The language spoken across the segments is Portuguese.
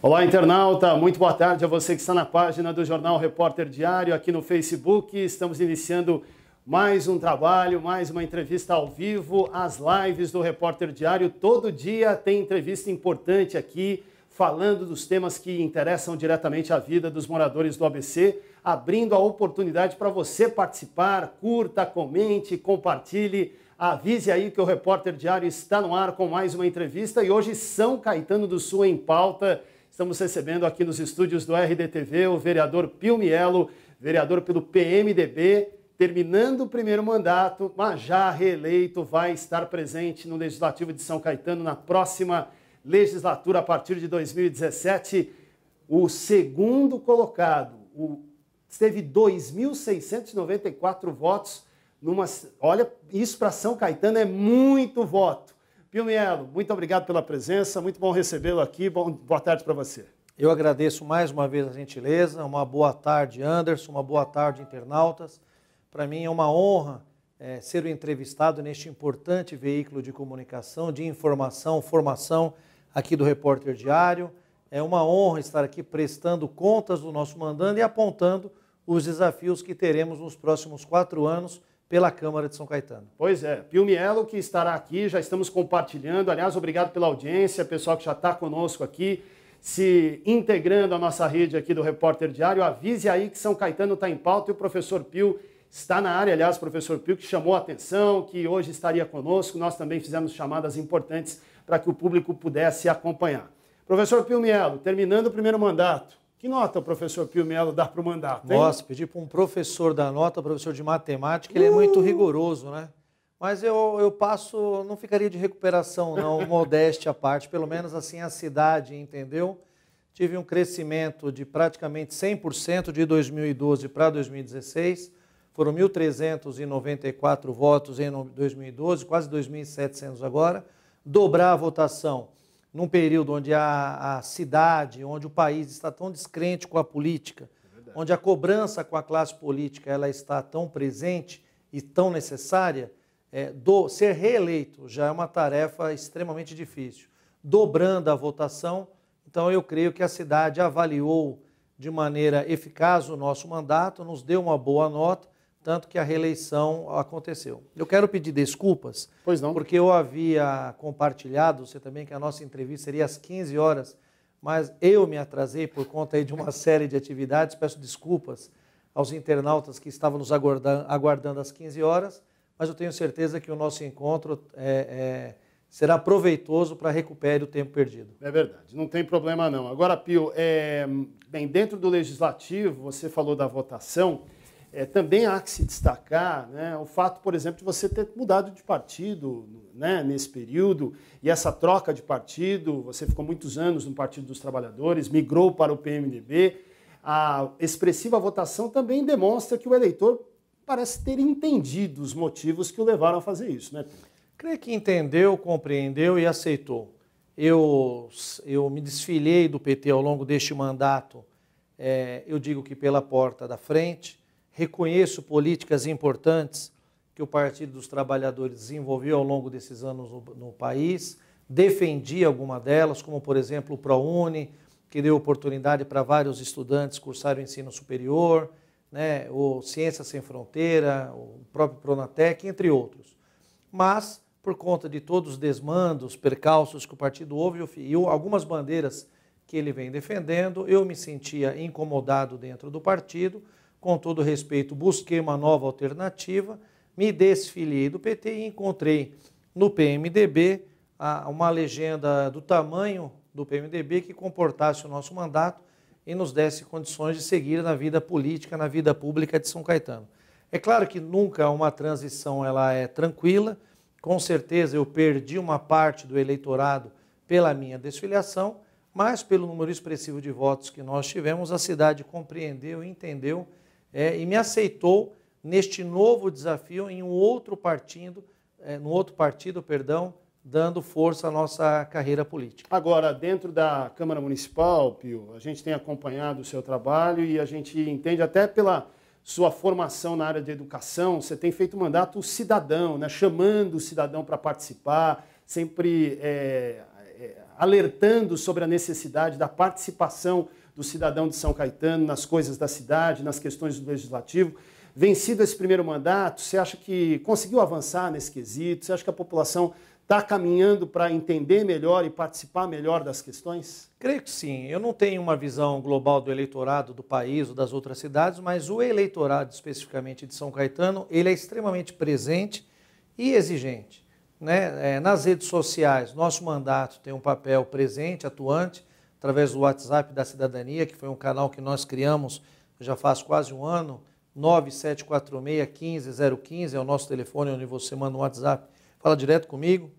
Olá, internauta. Muito boa tarde a você que está na página do Jornal Repórter Diário aqui no Facebook. Estamos iniciando mais um trabalho, mais uma entrevista ao vivo, as lives do Repórter Diário. Todo dia tem entrevista importante aqui, falando dos temas que interessam diretamente a vida dos moradores do ABC, abrindo a oportunidade para você participar. Curta, comente, compartilhe. Avise aí que o Repórter Diário está no ar com mais uma entrevista e hoje São Caetano do Sul em pauta Estamos recebendo aqui nos estúdios do RDTV o vereador Pio Mielo, vereador pelo PMDB, terminando o primeiro mandato, mas já reeleito, vai estar presente no Legislativo de São Caetano na próxima legislatura, a partir de 2017. O segundo colocado, o, teve 2.694 votos. Numa, olha, isso para São Caetano é muito voto. Pio Mielo, muito obrigado pela presença, muito bom recebê-lo aqui, bom, boa tarde para você. Eu agradeço mais uma vez a gentileza, uma boa tarde, Anderson, uma boa tarde, internautas. Para mim é uma honra é, ser o entrevistado neste importante veículo de comunicação, de informação, formação aqui do Repórter Diário. É uma honra estar aqui prestando contas do nosso mandando e apontando os desafios que teremos nos próximos quatro anos pela Câmara de São Caetano. Pois é, Pio Mielo que estará aqui, já estamos compartilhando. Aliás, obrigado pela audiência, pessoal que já está conosco aqui, se integrando à nossa rede aqui do Repórter Diário. Avise aí que São Caetano está em pauta e o professor Pio está na área. Aliás, professor Pio que chamou a atenção, que hoje estaria conosco. Nós também fizemos chamadas importantes para que o público pudesse acompanhar. Professor Pio Mielo, terminando o primeiro mandato, que nota o professor Pio Melo dá para o mandato? Hein? Nossa, pedi para um professor dar nota, professor de matemática, ele uh! é muito uh! rigoroso, né? Mas eu, eu passo, não ficaria de recuperação, não, modéstia à parte, pelo menos assim a cidade, entendeu? Tive um crescimento de praticamente 100% de 2012 para 2016. Foram 1.394 votos em 2012, quase 2.700 agora. Dobrar a votação num período onde a, a cidade, onde o país está tão descrente com a política, é onde a cobrança com a classe política ela está tão presente e tão necessária, é, do, ser reeleito já é uma tarefa extremamente difícil. Dobrando a votação, então eu creio que a cidade avaliou de maneira eficaz o nosso mandato, nos deu uma boa nota tanto que a reeleição aconteceu. Eu quero pedir desculpas, pois não. porque eu havia compartilhado, você também, que a nossa entrevista seria às 15 horas, mas eu me atrasei por conta de uma série de atividades. Peço desculpas aos internautas que estavam nos aguardando, aguardando às 15 horas, mas eu tenho certeza que o nosso encontro é, é, será proveitoso para recuperar o tempo perdido. É verdade, não tem problema não. Agora, Pio, é, bem, dentro do Legislativo, você falou da votação. É, também há que se destacar né, o fato, por exemplo, de você ter mudado de partido né, nesse período e essa troca de partido. Você ficou muitos anos no Partido dos Trabalhadores, migrou para o PMDB. A expressiva votação também demonstra que o eleitor parece ter entendido os motivos que o levaram a fazer isso, né? Creio que entendeu, compreendeu e aceitou. Eu, eu me desfilei do PT ao longo deste mandato, é, eu digo que pela porta da frente reconheço políticas importantes que o Partido dos Trabalhadores desenvolveu ao longo desses anos no, no país, defendi alguma delas, como por exemplo o ProUni, que deu oportunidade para vários estudantes cursarem o ensino superior, né, o Ciência Sem Fronteira, o próprio Pronatec, entre outros. Mas, por conta de todos os desmandos, percalços que o partido houve e algumas bandeiras que ele vem defendendo, eu me sentia incomodado dentro do partido com todo respeito, busquei uma nova alternativa, me desfiliei do PT e encontrei no PMDB uma legenda do tamanho do PMDB que comportasse o nosso mandato e nos desse condições de seguir na vida política, na vida pública de São Caetano. É claro que nunca uma transição ela é tranquila. Com certeza eu perdi uma parte do eleitorado pela minha desfiliação, mas pelo número expressivo de votos que nós tivemos, a cidade compreendeu, entendeu é, e me aceitou neste novo desafio em um outro partido, é, no outro partido, perdão, dando força à nossa carreira política. Agora, dentro da Câmara Municipal, Pio, a gente tem acompanhado o seu trabalho e a gente entende até pela sua formação na área de educação, você tem feito um mandato cidadão, né? chamando o cidadão para participar, sempre é, é alertando sobre a necessidade da participação do cidadão de São Caetano, nas coisas da cidade, nas questões do legislativo. Vencido esse primeiro mandato, você acha que conseguiu avançar nesse quesito? Você acha que a população está caminhando para entender melhor e participar melhor das questões? Creio que sim. Eu não tenho uma visão global do eleitorado do país ou das outras cidades, mas o eleitorado, especificamente de São Caetano, ele é extremamente presente e exigente. Né? É, nas redes sociais, nosso mandato tem um papel presente, atuante, através do WhatsApp da Cidadania, que foi um canal que nós criamos já faz quase um ano, 9746 é o nosso telefone onde você manda um WhatsApp, fala direto comigo,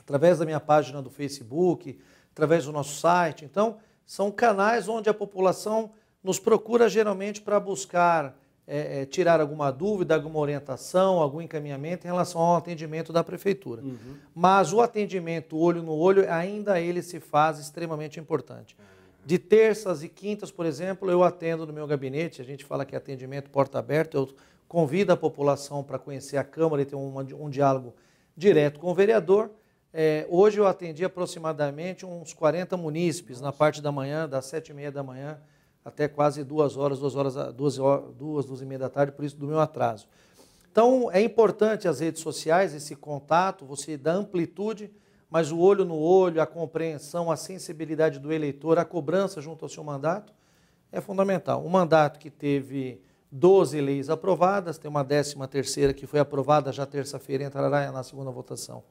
através da minha página do Facebook, através do nosso site. Então, são canais onde a população nos procura geralmente para buscar é, é, tirar alguma dúvida, alguma orientação, algum encaminhamento em relação ao atendimento da prefeitura. Uhum. Mas o atendimento olho no olho, ainda ele se faz extremamente importante. De terças e quintas, por exemplo, eu atendo no meu gabinete, a gente fala que é atendimento porta aberta, eu convido a população para conhecer a Câmara e ter um, um diálogo direto com o vereador. É, hoje eu atendi aproximadamente uns 40 munícipes Nossa. na parte da manhã, das sete e meia da manhã até quase duas horas, duas horas, ah, duas, duas, duas e meia da tarde, por isso do meu atraso. Então é importante as redes sociais, esse contato, você dá amplitude, mas o olho no olho, a compreensão, a sensibilidade do eleitor, a cobrança junto ao seu mandato é fundamental. Um mandato que teve 12 leis aprovadas, tem uma 13 terceira que foi aprovada já terça-feira, entrará na segunda votação.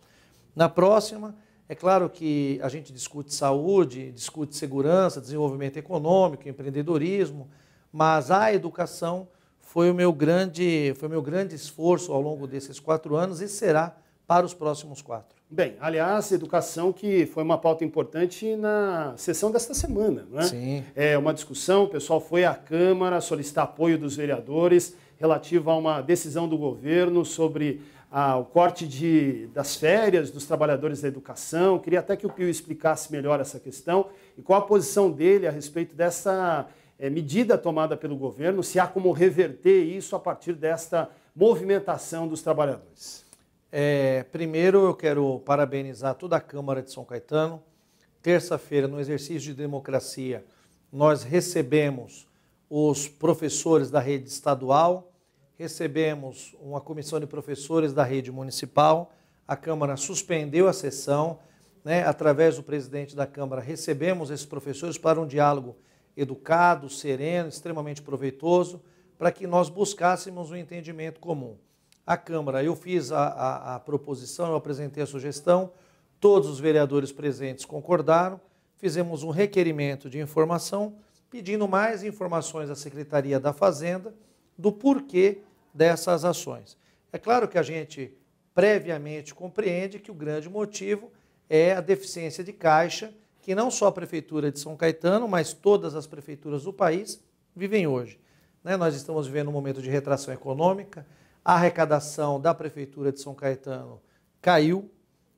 Na próxima, é claro que a gente discute saúde, discute segurança, desenvolvimento econômico, empreendedorismo, mas a educação foi o meu grande, foi meu grande esforço ao longo desses quatro anos e será para os próximos quatro. Bem, aliás, educação que foi uma pauta importante na sessão desta semana, não é? Sim. É uma discussão, o pessoal foi à Câmara solicitar apoio dos vereadores relativo a uma decisão do governo sobre ah, o corte de, das férias dos trabalhadores da educação. Queria até que o Pio explicasse melhor essa questão e qual a posição dele a respeito dessa é, medida tomada pelo governo, se há como reverter isso a partir desta movimentação dos trabalhadores. É, primeiro, eu quero parabenizar toda a Câmara de São Caetano. Terça-feira, no exercício de democracia, nós recebemos os professores da rede estadual, recebemos uma comissão de professores da rede municipal, a Câmara suspendeu a sessão, né, através do presidente da Câmara, recebemos esses professores para um diálogo educado, sereno, extremamente proveitoso, para que nós buscássemos um entendimento comum. A Câmara, eu fiz a, a, a proposição, eu apresentei a sugestão, todos os vereadores presentes concordaram, fizemos um requerimento de informação, pedindo mais informações à Secretaria da Fazenda do porquê dessas ações. É claro que a gente previamente compreende que o grande motivo é a deficiência de caixa que não só a prefeitura de São Caetano, mas todas as prefeituras do país vivem hoje. Né? Nós estamos vivendo um momento de retração econômica, a arrecadação da prefeitura de São Caetano caiu,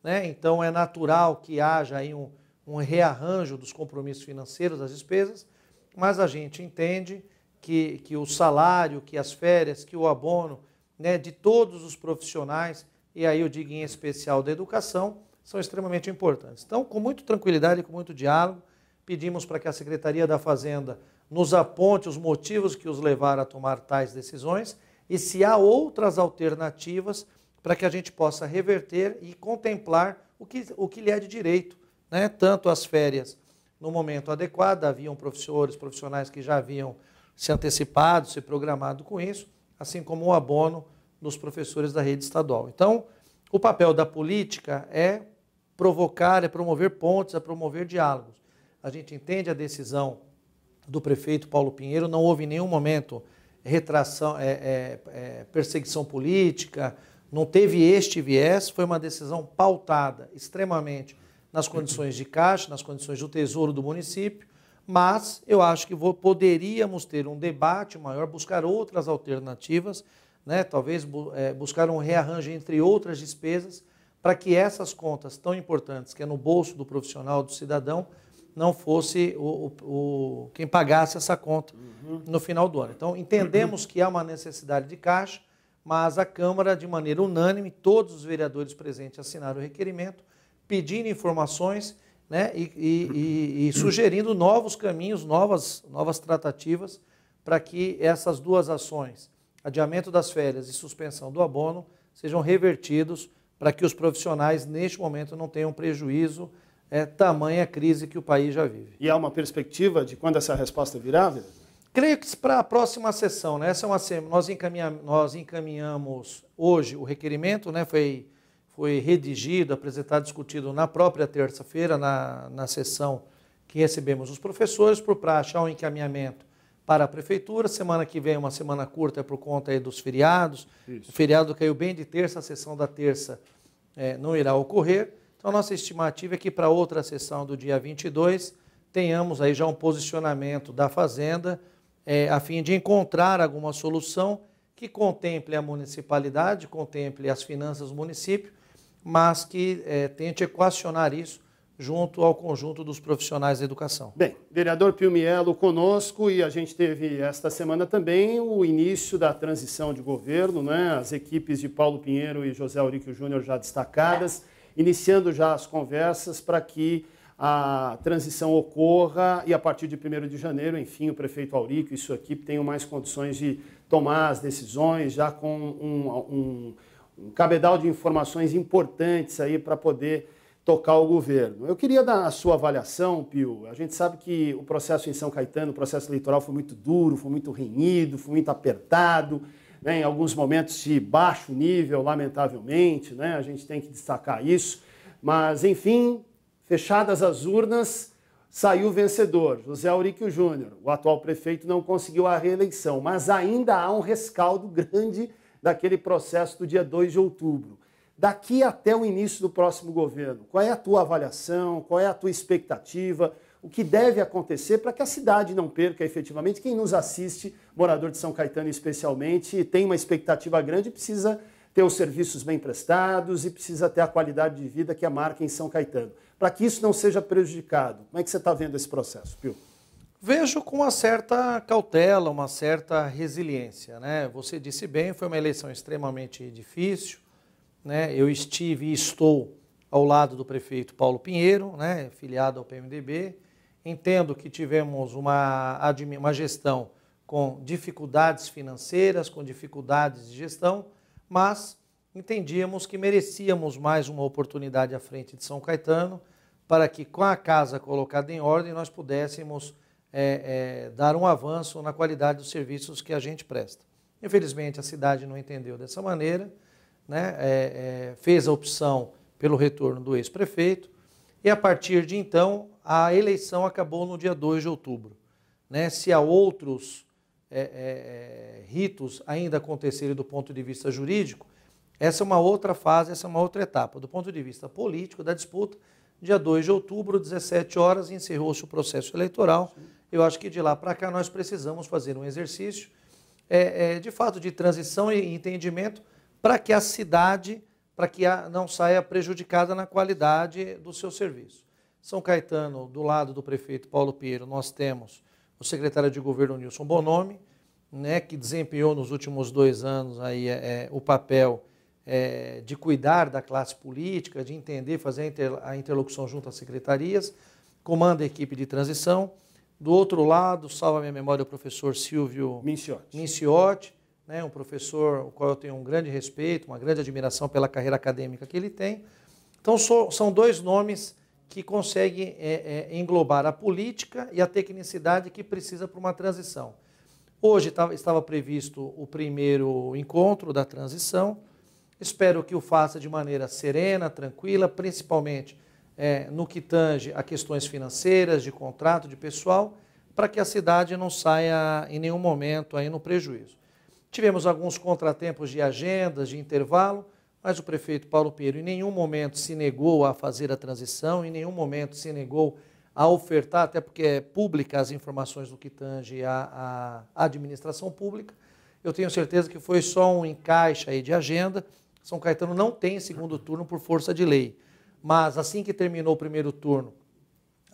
né? então é natural que haja aí um, um rearranjo dos compromissos financeiros, das despesas, mas a gente entende que, que o salário, que as férias, que o abono né, de todos os profissionais, e aí eu digo em especial da educação, são extremamente importantes. Então, com muita tranquilidade e com muito diálogo, pedimos para que a Secretaria da Fazenda nos aponte os motivos que os levaram a tomar tais decisões e se há outras alternativas para que a gente possa reverter e contemplar o que, o que lhe é de direito, né? tanto as férias no momento adequado, haviam professores, profissionais que já haviam se antecipado, se programado com isso, assim como o abono dos professores da rede estadual. Então, o papel da política é provocar, é promover pontes, é promover diálogos. A gente entende a decisão do prefeito Paulo Pinheiro, não houve em nenhum momento retração, é, é, é, perseguição política, não teve este viés, foi uma decisão pautada extremamente nas condições de caixa, nas condições do tesouro do município, mas eu acho que vou, poderíamos ter um debate maior, buscar outras alternativas, né? talvez é, buscar um rearranjo entre outras despesas, para que essas contas tão importantes, que é no bolso do profissional, do cidadão, não fosse o, o, o quem pagasse essa conta uhum. no final do ano. Então, entendemos que há uma necessidade de caixa, mas a Câmara, de maneira unânime, todos os vereadores presentes assinaram o requerimento, pedindo informações né? e, e, e sugerindo novos caminhos, novas, novas tratativas para que essas duas ações, adiamento das férias e suspensão do abono, sejam revertidos para que os profissionais, neste momento, não tenham prejuízo é, tamanha crise que o país já vive. E há uma perspectiva de quando essa resposta virá, Vida? Creio que para a próxima sessão, né? Essa é uma nós, encaminha, nós encaminhamos hoje o requerimento, né? Foi foi redigido, apresentado, discutido na própria terça-feira, na, na sessão que recebemos os professores, por praxe ao um encaminhamento para a prefeitura. Semana que vem, é uma semana curta por conta dos feriados. Isso. O feriado caiu bem de terça, a sessão da terça é, não irá ocorrer. Então, a nossa estimativa é que para outra sessão do dia 22 tenhamos aí já um posicionamento da Fazenda é, a fim de encontrar alguma solução que contemple a municipalidade, contemple as finanças do município, mas que é, tente equacionar isso junto ao conjunto dos profissionais da educação. Bem, vereador Pio Mielo conosco e a gente teve esta semana também o início da transição de governo, né? as equipes de Paulo Pinheiro e José Auríquio Júnior já destacadas, iniciando já as conversas para que a transição ocorra e a partir de 1 de janeiro, enfim, o prefeito Auríquio e sua equipe tenham mais condições de tomar as decisões já com um, um um cabedal de informações importantes aí para poder tocar o governo. Eu queria dar a sua avaliação, Pio. A gente sabe que o processo em São Caetano, o processo eleitoral foi muito duro, foi muito renhido, foi muito apertado, né? em alguns momentos de baixo nível, lamentavelmente, né? a gente tem que destacar isso. Mas, enfim, fechadas as urnas, saiu o vencedor, José Auríquio Júnior. O atual prefeito não conseguiu a reeleição, mas ainda há um rescaldo grande daquele processo do dia 2 de outubro. Daqui até o início do próximo governo, qual é a tua avaliação, qual é a tua expectativa, o que deve acontecer para que a cidade não perca efetivamente? Quem nos assiste, morador de São Caetano especialmente, tem uma expectativa grande e precisa ter os serviços bem prestados e precisa ter a qualidade de vida que é a marca em São Caetano. Para que isso não seja prejudicado, como é que você está vendo esse processo, Pio? Vejo com uma certa cautela, uma certa resiliência. Né? Você disse bem, foi uma eleição extremamente difícil. Né? Eu estive e estou ao lado do prefeito Paulo Pinheiro, né? filiado ao PMDB. Entendo que tivemos uma, uma gestão com dificuldades financeiras, com dificuldades de gestão, mas entendíamos que merecíamos mais uma oportunidade à frente de São Caetano para que, com a casa colocada em ordem, nós pudéssemos é, é, dar um avanço na qualidade dos serviços que a gente presta. Infelizmente, a cidade não entendeu dessa maneira, né? É, é fez a opção pelo retorno do ex-prefeito, e a partir de então, a eleição acabou no dia 2 de outubro. Né? Se há outros é, é, ritos ainda acontecerem do ponto de vista jurídico, essa é uma outra fase, essa é uma outra etapa. Do ponto de vista político da disputa, dia 2 de outubro, 17 horas, encerrou-se o processo eleitoral Sim eu acho que de lá para cá nós precisamos fazer um exercício é, é, de fato de transição e entendimento para que a cidade, para que a, não saia prejudicada na qualidade do seu serviço. São Caetano, do lado do prefeito Paulo Pinheiro, nós temos o secretário de governo Nilson Bonomi, né, que desempenhou nos últimos dois anos aí, é, é o papel é, de cuidar da classe política, de entender, fazer a interlocução junto às secretarias, comanda a equipe de transição. Do outro lado, salva minha memória, o professor Silvio Minciotti, Minciotti né, um professor o qual eu tenho um grande respeito, uma grande admiração pela carreira acadêmica que ele tem. Então, so, são dois nomes que conseguem é, é, englobar a política e a tecnicidade que precisa para uma transição. Hoje tava, tá, estava previsto o primeiro encontro da transição. Espero que o faça de maneira serena, tranquila, principalmente é, no que tange a questões financeiras, de contrato, de pessoal, para que a cidade não saia em nenhum momento aí no prejuízo. Tivemos alguns contratempos de agendas, de intervalo, mas o prefeito Paulo Pinheiro em nenhum momento se negou a fazer a transição, em nenhum momento se negou a ofertar, até porque é pública as informações do que tange à administração pública. Eu tenho certeza que foi só um encaixe aí de agenda. São Caetano não tem segundo turno por força de lei mas assim que terminou o primeiro turno,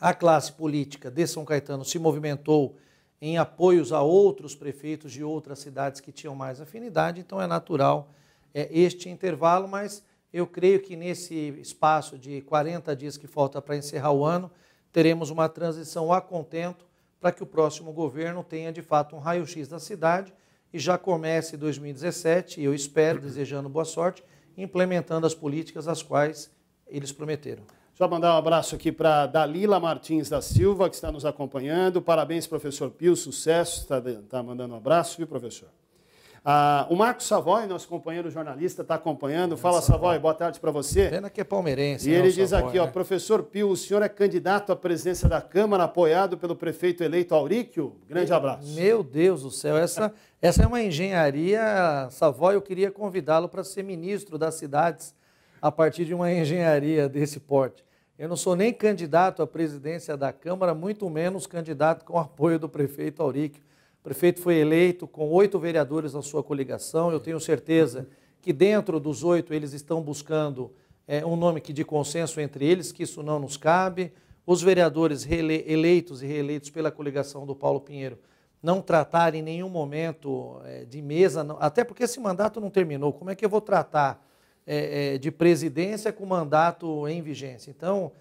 a classe política de São Caetano se movimentou em apoios a outros prefeitos de outras cidades que tinham mais afinidade, então é natural é, este intervalo, mas eu creio que nesse espaço de 40 dias que falta para encerrar o ano, teremos uma transição a contento para que o próximo governo tenha de fato um raio-x da cidade e já comece 2017, eu espero, desejando boa sorte, implementando as políticas às quais eles prometeram. Só mandar um abraço aqui para Dalila Martins da Silva, que está nos acompanhando. Parabéns, professor Pio, sucesso. Está tá mandando um abraço, viu, professor? Ah, o Marcos Savoy, nosso companheiro jornalista, está acompanhando. É, Fala, Savoy. Savoy, boa tarde para você. Pena que é palmeirense. E né, ele diz Savoy, aqui, né? ó, professor Pio, o senhor é candidato à presidência da Câmara, apoiado pelo prefeito eleito Auríquio. Grande meu, é, abraço. Meu Deus do céu, essa, essa é uma engenharia. Savoy, eu queria convidá-lo para ser ministro das cidades a partir de uma engenharia desse porte. Eu não sou nem candidato à presidência da Câmara, muito menos candidato com apoio do prefeito Auríquio. O prefeito foi eleito com oito vereadores na sua coligação. Eu tenho certeza que dentro dos oito eles estão buscando é, um nome que de consenso entre eles, que isso não nos cabe. Os vereadores eleitos e reeleitos pela coligação do Paulo Pinheiro não tratar em nenhum momento é, de mesa, não, até porque esse mandato não terminou. Como é que eu vou tratar é, é, de presidência com mandato em vigência. Então,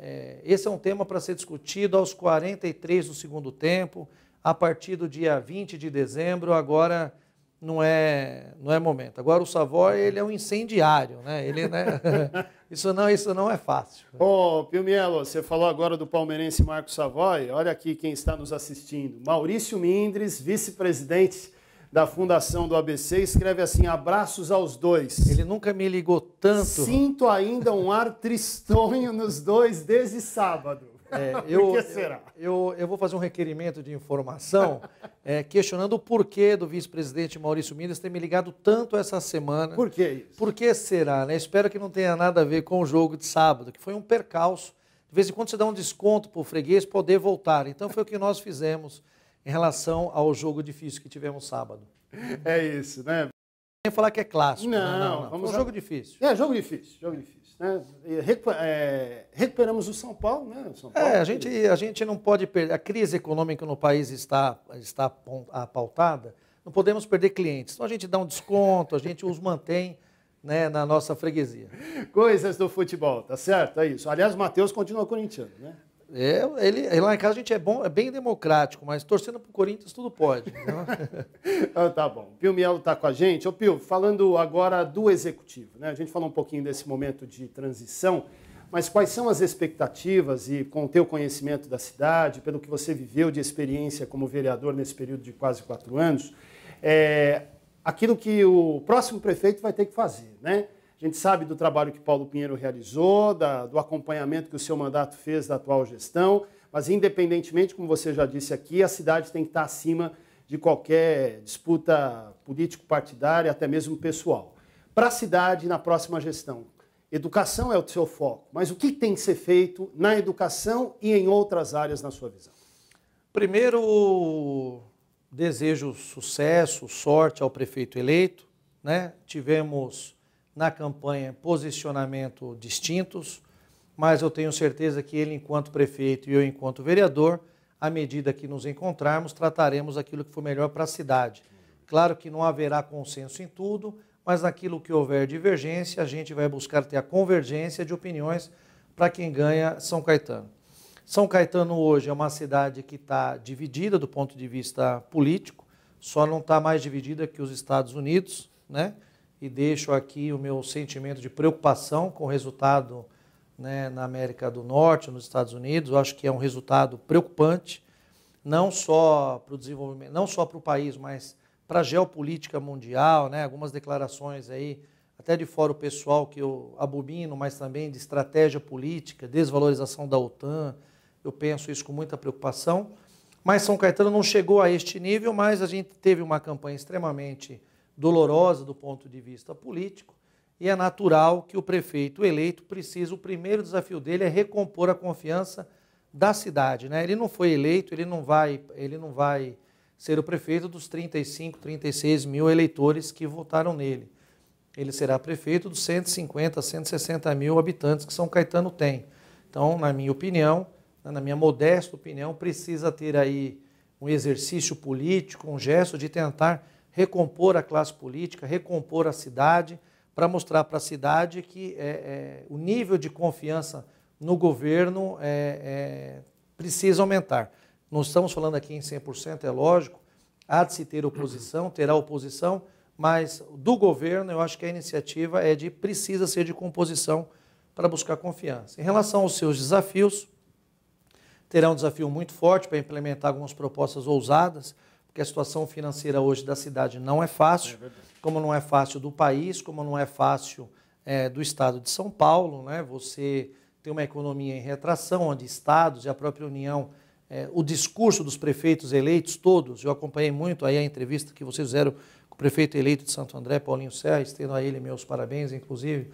é, esse é um tema para ser discutido aos 43 do segundo tempo, a partir do dia 20 de dezembro, agora não é, não é momento. Agora o Savoy, ele é um incendiário, né? Ele, né? isso, não, isso não é fácil. Ô, oh, Mielo, você falou agora do palmeirense Marcos Savoy. Olha aqui quem está nos assistindo. Maurício Mindres, vice-presidente da fundação do ABC, escreve assim: abraços aos dois. Ele nunca me ligou tanto. Sinto ainda um ar tristonho nos dois desde sábado. É, eu, que será? Eu, eu, eu, vou fazer um requerimento de informação é, questionando o porquê do vice-presidente Maurício Minas ter me ligado tanto essa semana. Por que isso? Por que será? Né? Espero que não tenha nada a ver com o jogo de sábado, que foi um percalço. De vez em quando você dá um desconto para o freguês poder voltar. Então foi o que nós fizemos em relação ao jogo difícil que tivemos sábado. É isso, né? Nem falar que é clássico. Né? Não, não, não. não. Foi um jogo difícil. É, jogo difícil, jogo difícil. Né? é, recuperamos o São Paulo, né? São é, Paulo, é, a gente, a gente não pode perder. A crise econômica no país está, está apautada. Não podemos perder clientes. Então a gente dá um desconto, a gente os mantém. Né, na nossa freguesia. Coisas do futebol, tá certo? É isso. Aliás, o Matheus continua corintiano, né? É, ele, lá em casa a gente é bom, é bem democrático, mas torcendo pro Corinthians tudo pode. Né? ah, tá bom. Pio Mielo tá com a gente. Ô Pio, falando agora do executivo, né? A gente falou um pouquinho desse momento de transição, mas quais são as expectativas e com o teu conhecimento da cidade, pelo que você viveu de experiência como vereador nesse período de quase quatro anos, é, aquilo que o próximo prefeito vai ter que fazer, né? A gente sabe do trabalho que Paulo Pinheiro realizou, da, do acompanhamento que o seu mandato fez da atual gestão, mas independentemente, como você já disse aqui, a cidade tem que estar acima de qualquer disputa político-partidária, até mesmo pessoal. Para a cidade, na próxima gestão, educação é o seu foco, mas o que tem que ser feito na educação e em outras áreas, na sua visão? Primeiro, desejo sucesso, sorte ao prefeito eleito. Né? Tivemos na campanha posicionamento distintos, mas eu tenho certeza que ele, enquanto prefeito, e eu, enquanto vereador, à medida que nos encontrarmos, trataremos aquilo que for melhor para a cidade. Claro que não haverá consenso em tudo, mas naquilo que houver divergência, a gente vai buscar ter a convergência de opiniões para quem ganha São Caetano. São Caetano hoje é uma cidade que está dividida do ponto de vista político, só não está mais dividida que os Estados Unidos, né? e deixo aqui o meu sentimento de preocupação com o resultado né, na América do Norte, nos Estados Unidos. Eu acho que é um resultado preocupante, não só para o desenvolvimento, não só para o país, mas para a geopolítica mundial. Né? Algumas declarações aí, até de fora o pessoal que eu abomino, mas também de estratégia política, desvalorização da OTAN. Eu penso isso com muita preocupação. Mas São Caetano não chegou a este nível, mas a gente teve uma campanha extremamente dolorosa do ponto de vista político, e é natural que o prefeito eleito precise, o primeiro desafio dele é recompor a confiança da cidade. Né? Ele não foi eleito, ele não vai, ele não vai ser o prefeito dos 35, 36 mil eleitores que votaram nele. Ele será prefeito dos 150, 160 mil habitantes que São Caetano tem. Então, na minha opinião, né, na minha modesta opinião, precisa ter aí um exercício político, um gesto de tentar recompor a classe política, recompor a cidade, para mostrar para a cidade que é, é, o nível de confiança no governo é, é precisa aumentar. Não estamos falando aqui em 100%, é lógico, há de se ter oposição, terá oposição, mas do governo eu acho que a iniciativa é de precisa ser de composição para buscar confiança. Em relação aos seus desafios, terá um desafio muito forte para implementar algumas propostas ousadas, porque a situação financeira hoje da cidade não é fácil, é como não é fácil do país, como não é fácil é, do estado de São Paulo. Né? Você tem uma economia em retração, onde estados e a própria União, é, o discurso dos prefeitos eleitos, todos, eu acompanhei muito aí a entrevista que vocês fizeram com o prefeito eleito de Santo André, Paulinho Serra, estendo a ele meus parabéns, inclusive.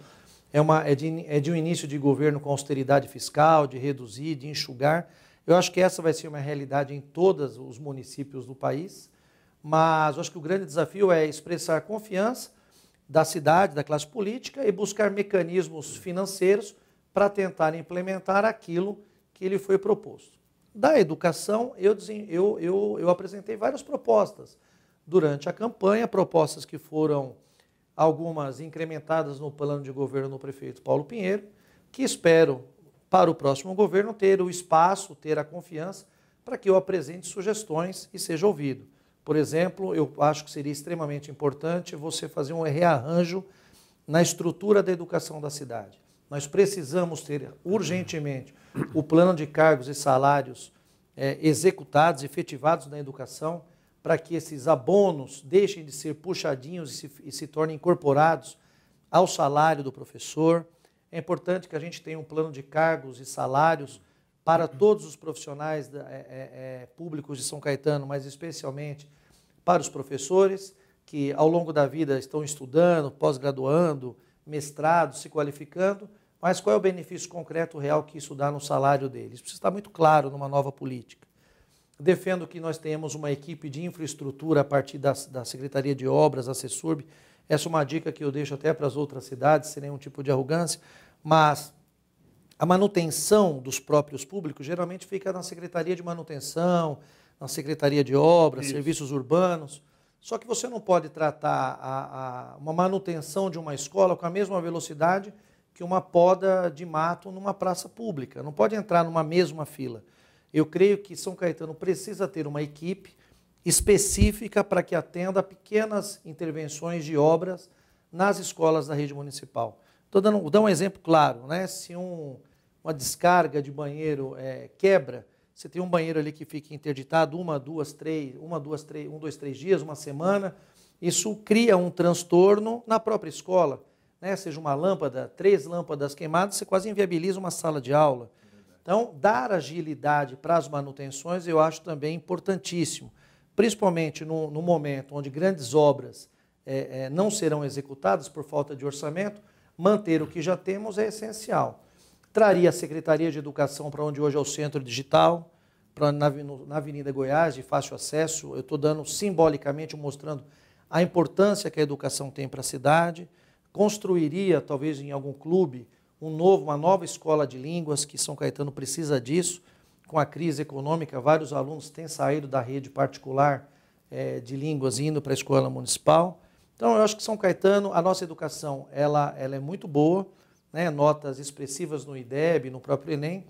É, uma, é, de, é de um início de governo com austeridade fiscal, de reduzir, de enxugar eu acho que essa vai ser uma realidade em todos os municípios do país, mas eu acho que o grande desafio é expressar confiança da cidade, da classe política e buscar mecanismos financeiros para tentar implementar aquilo que ele foi proposto. Da educação, eu, eu, eu, eu apresentei várias propostas durante a campanha, propostas que foram algumas incrementadas no plano de governo do prefeito Paulo Pinheiro, que espero para o próximo governo ter o espaço, ter a confiança para que eu apresente sugestões e seja ouvido. Por exemplo, eu acho que seria extremamente importante você fazer um rearranjo na estrutura da educação da cidade. Nós precisamos ter urgentemente o plano de cargos e salários é, executados, efetivados na educação, para que esses abonos deixem de ser puxadinhos e se, e se tornem incorporados ao salário do professor, é importante que a gente tenha um plano de cargos e salários para uhum. todos os profissionais da, é, é, é, públicos de São Caetano, mas especialmente para os professores que ao longo da vida estão estudando, pós-graduando, mestrado, se qualificando, mas qual é o benefício concreto real que isso dá no salário deles? Isso está muito claro numa nova política. Defendo que nós tenhamos uma equipe de infraestrutura a partir da, da Secretaria de Obras, a CESURB, essa é uma dica que eu deixo até para as outras cidades, sem nenhum tipo de arrogância, mas a manutenção dos próprios públicos geralmente fica na Secretaria de Manutenção, na Secretaria de Obras, Isso. Serviços Urbanos. Só que você não pode tratar a, a, uma manutenção de uma escola com a mesma velocidade que uma poda de mato numa praça pública. Não pode entrar numa mesma fila. Eu creio que São Caetano precisa ter uma equipe específica para que atenda pequenas intervenções de obras nas escolas da rede municipal. Estou dando vou dar um exemplo claro, né? Se um, uma descarga de banheiro é, quebra, você tem um banheiro ali que fica interditado uma, duas, três, uma, duas, três, um, dois, três dias, uma semana, isso cria um transtorno na própria escola, né? Seja uma lâmpada, três lâmpadas queimadas, você quase inviabiliza uma sala de aula. Então, dar agilidade para as manutenções eu acho também importantíssimo principalmente no, no momento onde grandes obras é, é, não serão executadas por falta de orçamento, manter o que já temos é essencial. Traria a Secretaria de Educação para onde hoje é o Centro Digital, pra, na, na Avenida Goiás, de fácil acesso. Eu estou dando simbolicamente, mostrando a importância que a educação tem para a cidade. Construiria, talvez em algum clube, um novo, uma nova escola de línguas, que São Caetano precisa disso com a crise econômica, vários alunos têm saído da rede particular é, de línguas indo para a escola municipal. Então, eu acho que São Caetano, a nossa educação, ela, ela é muito boa, né? notas expressivas no IDEB, no próprio Enem,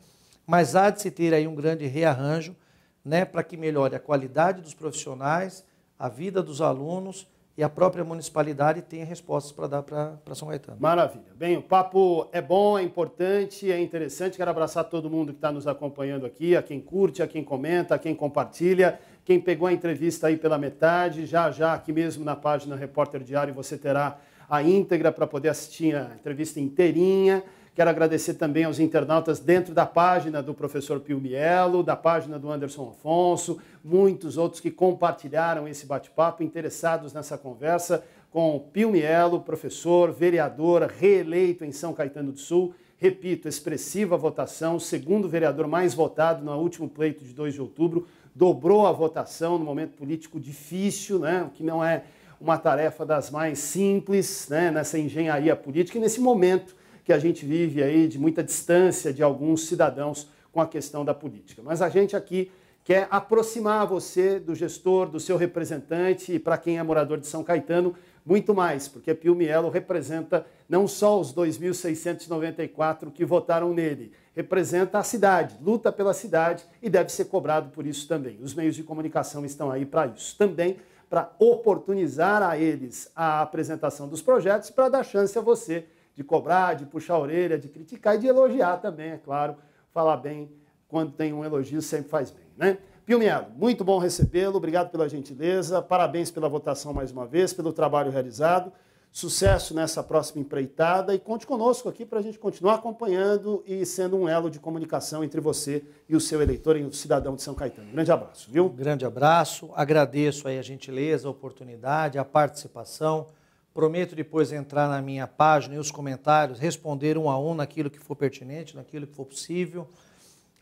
mas há de se ter aí um grande rearranjo né? para que melhore a qualidade dos profissionais, a vida dos alunos e a própria municipalidade tem respostas para dar para São Caetano. Maravilha. Bem, o papo é bom, é importante, é interessante. Quero abraçar todo mundo que está nos acompanhando aqui, a quem curte, a quem comenta, a quem compartilha, quem pegou a entrevista aí pela metade, já já aqui mesmo na página Repórter Diário você terá a íntegra para poder assistir a entrevista inteirinha. Quero agradecer também aos internautas dentro da página do professor Pio Mielo, da página do Anderson Afonso, muitos outros que compartilharam esse bate-papo, interessados nessa conversa com Pio Mielo, professor, vereador reeleito em São Caetano do Sul. Repito, expressiva votação, segundo vereador mais votado no último pleito de 2 de outubro, dobrou a votação no momento político difícil, né? o que não é uma tarefa das mais simples né? nessa engenharia política e nesse momento que a gente vive aí de muita distância de alguns cidadãos com a questão da política. Mas a gente aqui quer aproximar você do gestor, do seu representante e para quem é morador de São Caetano, muito mais, porque Pio Mielo representa não só os 2.694 que votaram nele, representa a cidade, luta pela cidade e deve ser cobrado por isso também. Os meios de comunicação estão aí para isso também, para oportunizar a eles a apresentação dos projetos, para dar chance a você de cobrar, de puxar a orelha, de criticar e de elogiar também, é claro. Falar bem quando tem um elogio sempre faz bem, né? Pio Mielo, muito bom recebê-lo, obrigado pela gentileza, parabéns pela votação mais uma vez, pelo trabalho realizado, sucesso nessa próxima empreitada e conte conosco aqui para a gente continuar acompanhando e sendo um elo de comunicação entre você e o seu eleitor e o cidadão de São Caetano. grande abraço, viu? grande abraço, agradeço aí a gentileza, a oportunidade, a participação. Prometo depois entrar na minha página e os comentários, responder um a um naquilo que for pertinente, naquilo que for possível.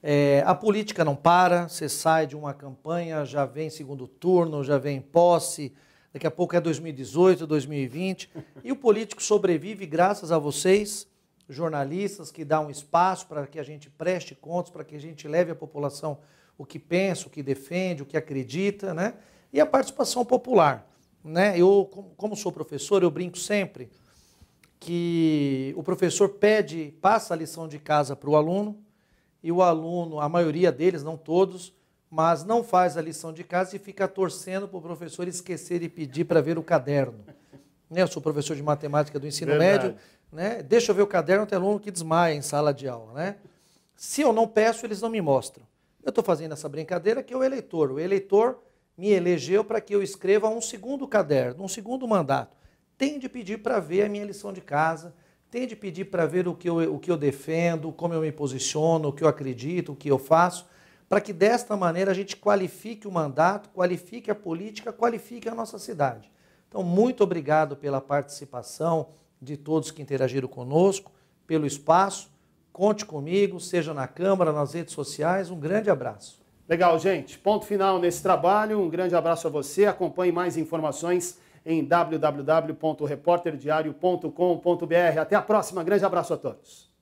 É, a política não para, você sai de uma campanha, já vem segundo turno, já vem posse, daqui a pouco é 2018, 2020. E o político sobrevive graças a vocês, jornalistas, que dão um espaço para que a gente preste contas, para que a gente leve à população o que pensa, o que defende, o que acredita, né? E a participação popular. Né? Eu, como sou professor, eu brinco sempre que o professor pede, passa a lição de casa para o aluno, e o aluno, a maioria deles, não todos, mas não faz a lição de casa e fica torcendo para o professor esquecer e pedir para ver o caderno. Né? Eu sou professor de matemática do ensino Verdade. médio, né? deixa eu ver o caderno, tem aluno que desmaia em sala de aula. Né? Se eu não peço, eles não me mostram. Eu estou fazendo essa brincadeira que é o eleitor. O eleitor me elegeu para que eu escreva um segundo caderno, um segundo mandato. Tem de pedir para ver a minha lição de casa, tem de pedir para ver o que, eu, o que eu defendo, como eu me posiciono, o que eu acredito, o que eu faço, para que desta maneira a gente qualifique o mandato, qualifique a política, qualifique a nossa cidade. Então, muito obrigado pela participação de todos que interagiram conosco, pelo espaço. Conte comigo, seja na Câmara, nas redes sociais. Um grande abraço. Legal, gente. Ponto final nesse trabalho. Um grande abraço a você. Acompanhe mais informações em www.reporterdiario.com.br. Até a próxima. Grande abraço a todos.